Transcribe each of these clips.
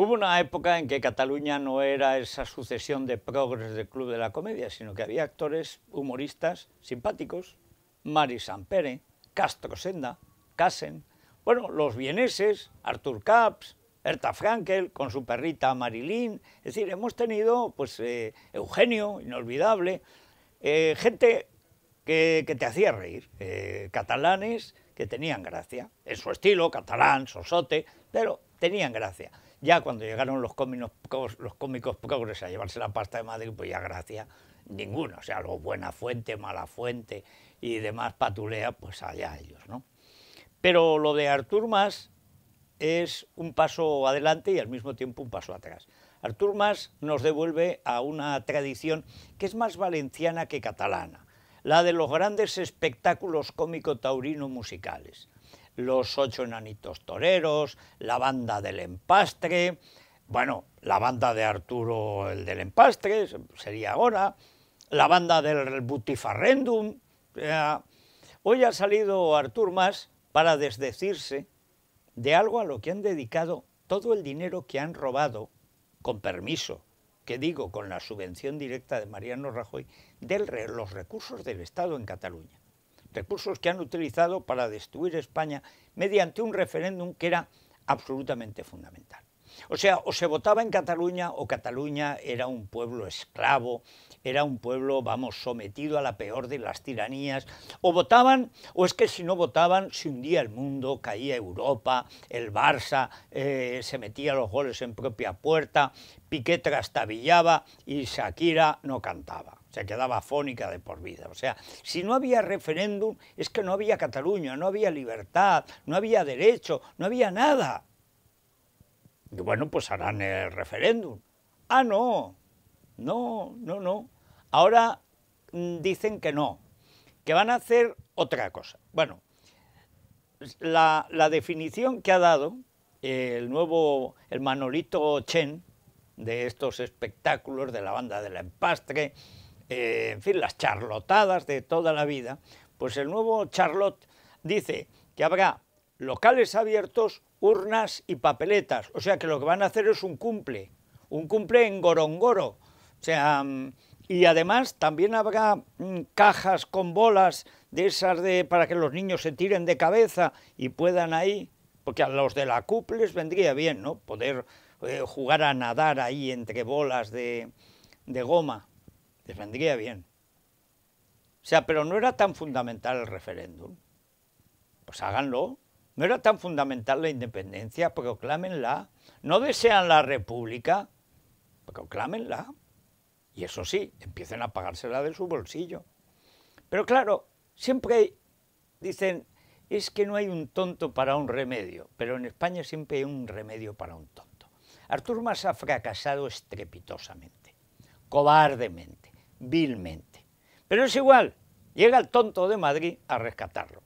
Hubo una época en que Cataluña no era esa sucesión de progres del Club de la Comedia, sino que había actores humoristas simpáticos, Mari Sampere, Castro Senda, Casen, bueno, los vieneses, Arthur Caps, Erta Frankel con su perrita Marilyn, es decir, hemos tenido pues eh, Eugenio, inolvidable, eh, gente que, te hacía reír, eh, catalanes que tenían gracia, en su estilo, catalán, sosote, pero tenían gracia. Ya cuando llegaron los cómicos, los a llevarse la pasta de Madrid, pues ya gracia ninguno. O sea, algo Buena Fuente, Mala Fuente y demás patulea, pues allá ellos, ¿no? Pero lo de Artur Mas es un paso adelante y al mismo tiempo un paso atrás. Artur Mas nos devuelve a una tradición que es más valenciana que catalana, la de los grandes espectáculos cómico-taurino musicales los ocho enanitos toreros, la banda del empastre, bueno, la banda de Arturo el del empastre, sería ahora, la banda del butifarrendum. hoy ha salido Artur más para desdecirse de algo a lo que han dedicado todo el dinero que han robado, con permiso, que digo, con la subvención directa de Mariano Rajoy, de los recursos del Estado en Cataluña recursos que han utilizado para destruir España mediante un referéndum que era absolutamente fundamental. O sea, o se votaba en Cataluña o Cataluña era un pueblo esclavo, era un pueblo, vamos, sometido a la peor de las tiranías. O votaban, o es que si no votaban, se hundía el mundo, caía Europa, el Barça eh, se metía los goles en propia puerta, Piqué trastabillaba y Shakira no cantaba se quedaba afónica de por vida. O sea, si no había referéndum es que no había Cataluña, no había libertad, no había derecho, no había nada. Y bueno, pues harán el referéndum. Ah, no, no, no, no. Ahora mm, dicen que no, que van a hacer otra cosa. Bueno, la, definición que ha dado el nuevo, el Manolito Chen, de estos espectáculos de la banda de la empastre, eh, en fin, las charlotadas de toda la vida, pues el nuevo charlot dice que habrá locales abiertos, urnas y papeletas. O sea que lo que van a hacer es un cumple, un cumple en Gorongoro. O sea, mm, y además también habrá mm, cajas con bolas de esas de, para que los niños se tiren de cabeza y puedan ahí, porque a los de la cuples vendría bien, ¿no? Poder eh, jugar a nadar ahí entre bolas de goma. Defendría bien. O sea, pero no era tan fundamental el referéndum. Pues háganlo. No era tan fundamental la independencia, proclámenla. No desean la república, proclámenla. Y eso sí, empiecen a pagársela de su bolsillo. Pero claro, siempre dicen, es que no hay un tonto para un remedio, pero en España siempre hay un remedio para un tonto. Artur Mas ha fracasado estrepitosamente, cobardemente vilmente. Pero es igual, llega el tonto de Madrid a rescatarlo.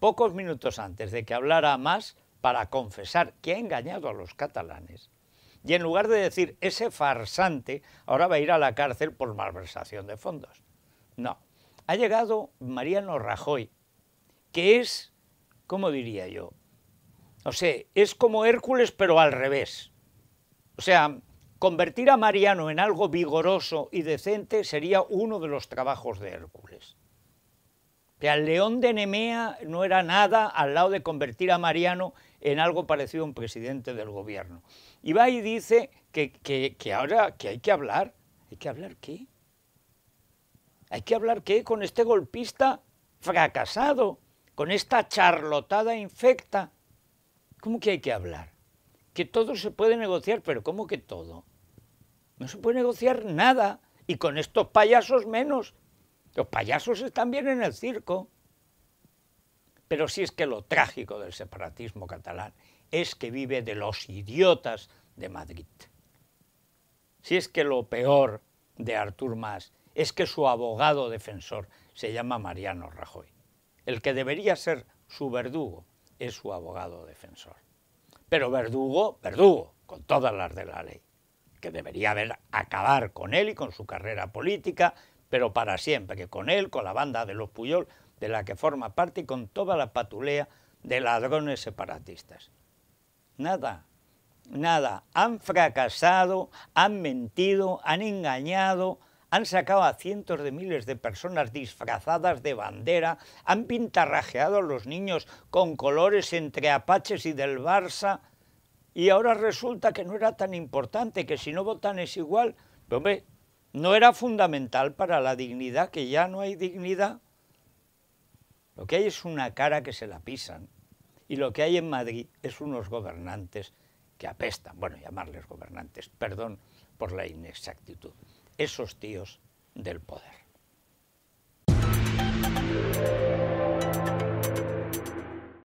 Pocos minutos antes de que hablara más para confesar que ha engañado a los catalanes, y en lugar de decir ese farsante ahora va a ir a la cárcel por malversación de fondos. No, ha llegado Mariano Rajoy, que es, ¿cómo diría yo? No sé, es como Hércules pero al revés. O sea, Convertir a Mariano en algo vigoroso y decente sería uno de los trabajos de Hércules. Que al león de Nemea no era nada al lado de convertir a Mariano en algo parecido a un presidente del gobierno. Y va y dice que, ahora que hay que hablar. ¿Hay que hablar qué? ¿Hay que hablar qué con este golpista fracasado? ¿Con esta charlotada infecta? ¿Cómo que hay que hablar? Que todo se puede negociar, pero ¿cómo que todo? No se puede negociar nada. Y con estos payasos menos. Los payasos están bien en el circo. Pero si es que lo trágico del separatismo catalán es que vive de los idiotas de Madrid. Si es que lo peor de Artur Mas es que su abogado defensor se llama Mariano Rajoy. El que debería ser su verdugo es su abogado defensor. Pero verdugo, verdugo, con todas las de la ley que debería haber acabar con él y con su carrera política, pero para siempre, que con él, con la banda de los Puyol, de la que forma parte, y con toda la patulea de ladrones separatistas. Nada, nada, han fracasado, han mentido, han engañado, han sacado a cientos de miles de personas disfrazadas de bandera, han pintarrajeado a los niños con colores entre apaches y del Barça, y ahora resulta que no era tan importante, que si no votan es igual. Pero hombre, no era fundamental para la dignidad, que ya no hay dignidad. Lo que hay es una cara que se la pisan. Y lo que hay en Madrid es unos gobernantes que apestan. Bueno, llamarles gobernantes, perdón por la inexactitud. Esos tíos del poder.